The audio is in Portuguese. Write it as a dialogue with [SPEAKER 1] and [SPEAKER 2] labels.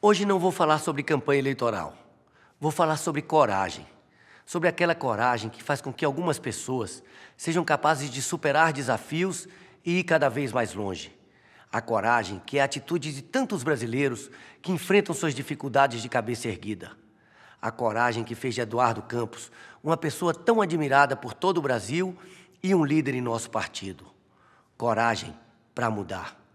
[SPEAKER 1] Hoje não vou falar sobre campanha eleitoral. Vou falar sobre coragem. Sobre aquela coragem que faz com que algumas pessoas sejam capazes de superar desafios e ir cada vez mais longe. A coragem que é a atitude de tantos brasileiros que enfrentam suas dificuldades de cabeça erguida. A coragem que fez de Eduardo Campos uma pessoa tão admirada por todo o Brasil e um líder em nosso partido.
[SPEAKER 2] Coragem para mudar.